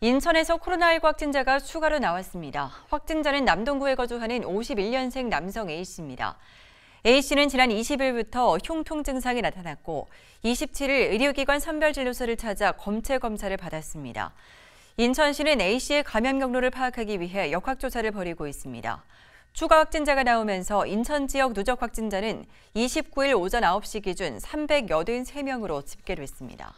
인천에서 코로나19 확진자가 추가로 나왔습니다. 확진자는 남동구에 거주하는 51년생 남성 A씨입니다. A씨는 지난 20일부터 흉통 증상이 나타났고 27일 의료기관 선별진료소를 찾아 검체 검사를 받았습니다. 인천시는 A씨의 감염 경로를 파악하기 위해 역학조사를 벌이고 있습니다. 추가 확진자가 나오면서 인천 지역 누적 확진자는 29일 오전 9시 기준 383명으로 집계됐습니다.